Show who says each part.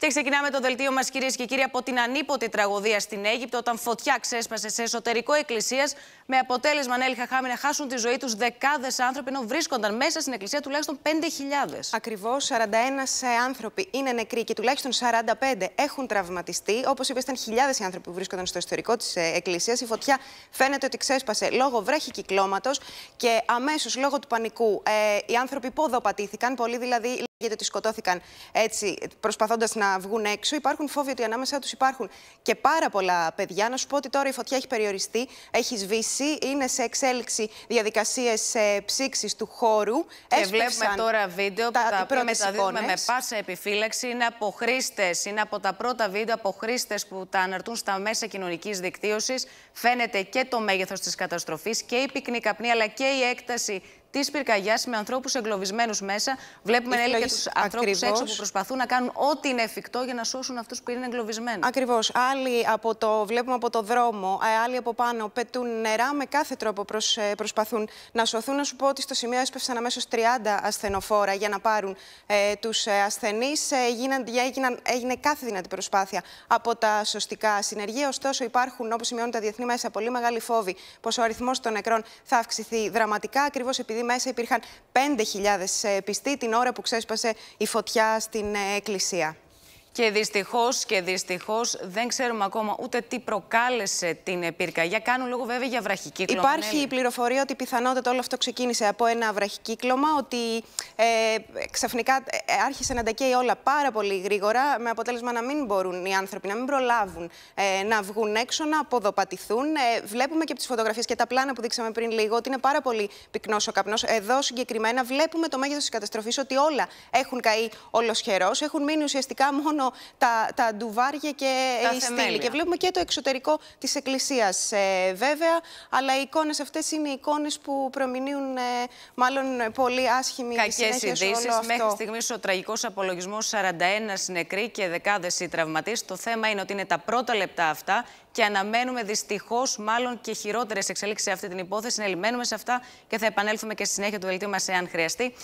Speaker 1: Και ξεκινάμε το δελτίο μας, κυρίες και κύριοι, από την ανίποτη τραγωδία στην Αίγυπτο, όταν φωτιά ξέσπασε σε εσωτερικό εκκλησίας, με αποτέλεσμα να χάμη, να χάσουν τη ζωή τους δεκάδες άνθρωποι, ενώ βρίσκονταν
Speaker 2: μέσα στην εκκλησία τουλάχιστον 5.000. Ακριβώ, 41 άνθρωποι είναι νεκροί και τουλάχιστον 45 έχουν τραυματιστεί. Όπως είπες, ήταν χιλιάδες οι άνθρωποι που βρίσκονταν στο εσωτερικό της ε, εκκλησίας. Η φωτιά φαίνεται ότι ξέσπασε λόγω βρέχη κυκλώματος και αμέσως λόγω του πανικού ε, οι άνθρωποι ποδοπατήθηκαν. Πολλοί δηλαδή γιατί ότι σκοτώθηκαν έτσι προσπαθώντας να βγουν έξω. Υπάρχουν φόβοι ότι ανάμεσά τους υπάρχουν και πάρα πολλά παιδιά. Να σου πω ότι τώρα η φωτιά έχει περιοριστεί, έχει σβήσει, είναι σε εξέλιξη διαδικασίες ε, ψήξης του χώρου. Και βλέπουμε τώρα βίντεο
Speaker 1: που τα με πάσα επιφύλαξη. Είναι από χρήστες, είναι από τα πρώτα βίντεο από χρήστες που τα αναρτούν στα μέσα κοινωνικής δικτύωσης. Φαίνεται και το μέγεθος της καταστροφής και η πυκνή καπνή αλλά και η έκταση της πυρκαγιάς με ανθρώπους εγκλωβισμένους μέσα. Βλέπουμε να και του ανθρώπους έξω που προσπαθούν να κάνουν ό,τι είναι εφικτό για να σώσουν αυτούς που είναι εγκλωβισμένοι.
Speaker 2: Ακριβώς. Άλλοι από το, βλέπουμε από το δρόμο, ε, άλλοι από πάνω πετούν νερά με κάθε τρόπο ε, προσπαθούν να σωθούν. Να σου πω ότι στο σημείο έσπευσαν αμέσως 30 ασθενοφόρα για να πάρουν ε, τους ε, ασθενείς. Έγινε, έγινε κάθε δυνατή προσπάθεια από τα σωστικά συνεργεία. Ωστόσο, υπάρχουν, όπως σημειώνουν τα διεθνή μέσα, πολύ μεγάλη φόβη πως ο αριθμός των νεκρών θα αυξηθεί δραματικά, ακριβώς επειδή επειδή μέσα υπήρχαν 5.000 ε, πιστοί την ώρα που ξέσπασε η φωτιά στην ε, εκκλησία.
Speaker 1: Και δυστυχώς και δυστυχώς δεν ξέρουμε ακόμα ούτε τι προκάλεσε την πυρκαγιά. Κάνουν λόγο βέβαια για βραχική βραχικύκλωμα. Ναι, Υπάρχει ναι. η
Speaker 2: πληροφορία ότι πιθανότατα όλο αυτό ξεκίνησε από ένα βραχικύκλωμα, ότι ε, ξαφνικά ε, ε, άρχισε να αντακαίει όλα πάρα πολύ γρήγορα, με αποτέλεσμα να μην μπορούν οι άνθρωποι να μην προλάβουν ε, να βγουν έξω, να αποδοπατηθούν. βλέπουμε και από τις φωτογραφίες και τα πλάνα που δείξαμε πριν λίγο ότι είναι πάρα πολύ πυκνός ο καπνός. Εδώ συγκεκριμένα βλέπουμε το μέγεθος της καταστροφής, ότι όλα έχουν καεί ολοσχερό, έχουν μείνει ουσιαστικά μόνο τα, τα ντουβάρια και τα η στήλη. Και βλέπουμε και το εξωτερικό της Εκκλησίας, ε, βέβαια. Αλλά οι εικόνες αυτές είναι εικόνες που προμηνύουν ε, μάλλον πολύ άσχημη Κακέ ειδήσει. Μέχρι
Speaker 1: στιγμής ο τραγικός απολογισμός 41 νεκροί και δεκάδες οι τραυματίε. Το θέμα είναι ότι είναι τα πρώτα λεπτά αυτά και αναμένουμε δυστυχώς μάλλον και χειρότερες εξελίξεις σε αυτή την υπόθεση. Να σε αυτά και θα επανέλθουμε και στη συνέχεια του δελτίου μας, εάν χρειαστεί.